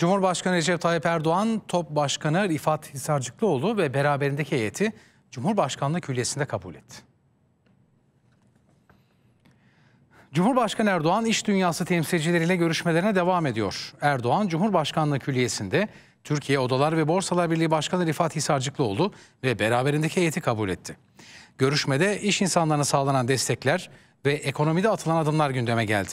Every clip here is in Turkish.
Cumhurbaşkanı Recep Tayyip Erdoğan, Top Başkanı Rifat Hisarcıklıoğlu ve beraberindeki heyeti Cumhurbaşkanlığı Külliyesi'nde kabul etti. Cumhurbaşkanı Erdoğan iş dünyası temsilcileriyle görüşmelerine devam ediyor. Erdoğan Cumhurbaşkanlığı Külliyesi'nde Türkiye Odalar ve Borsalar Birliği Başkanı Rifat Hisarcıklıoğlu ve beraberindeki heyeti kabul etti. Görüşmede iş insanlarına sağlanan destekler ve ekonomide atılan adımlar gündeme geldi.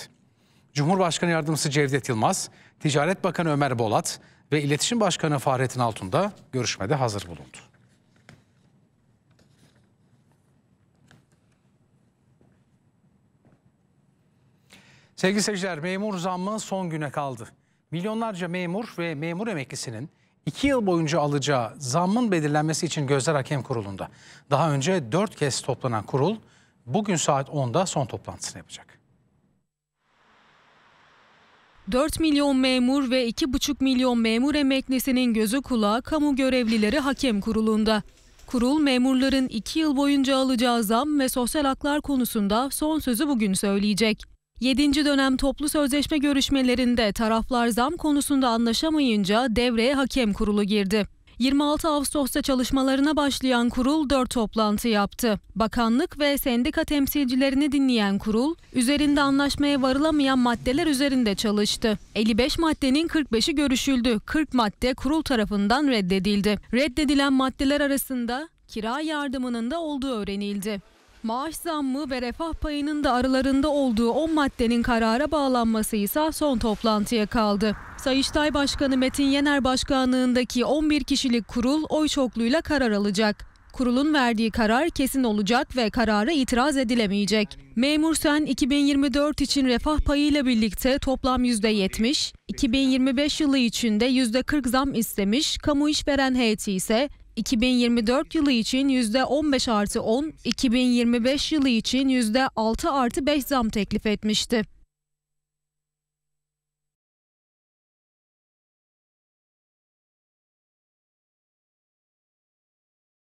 Cumhurbaşkanı Yardımcısı Cevdet Yılmaz, Ticaret Bakanı Ömer Bolat ve İletişim Başkanı Fahrettin Altun da görüşmede hazır bulundu. Sevgili seyirciler, memur zammı son güne kaldı. Milyonlarca memur ve memur emeklisinin iki yıl boyunca alacağı zammın belirlenmesi için gözler hakem kurulunda. Daha önce dört kez toplanan kurul bugün saat 10'da son toplantısını yapacak. 4 milyon memur ve 2,5 milyon memur emeklisinin gözü kulağı kamu görevlileri hakem kurulunda. Kurul memurların 2 yıl boyunca alacağı zam ve sosyal haklar konusunda son sözü bugün söyleyecek. 7. dönem toplu sözleşme görüşmelerinde taraflar zam konusunda anlaşamayınca devreye hakem kurulu girdi. 26 Ağustos'ta çalışmalarına başlayan kurul 4 toplantı yaptı. Bakanlık ve sendika temsilcilerini dinleyen kurul, üzerinde anlaşmaya varılamayan maddeler üzerinde çalıştı. 55 maddenin 45'i görüşüldü. 40 madde kurul tarafından reddedildi. Reddedilen maddeler arasında kira yardımının da olduğu öğrenildi. Maaş zammı ve refah payının da aralarında olduğu 10 maddenin karara bağlanması ise son toplantıya kaldı. Sayıştay Başkanı Metin Yener başkanlığındaki 11 kişilik kurul oy çokluğuyla karar alacak. Kurulun verdiği karar kesin olacak ve karara itiraz edilemeyecek. Memur Sen 2024 için refah payıyla birlikte toplam %70, 2025 yılı için içinde %40 zam istemiş, kamu işveren heyeti ise 2024 yılı için %15 artı 10, 2025 yılı için %6 artı 5 zam teklif etmişti.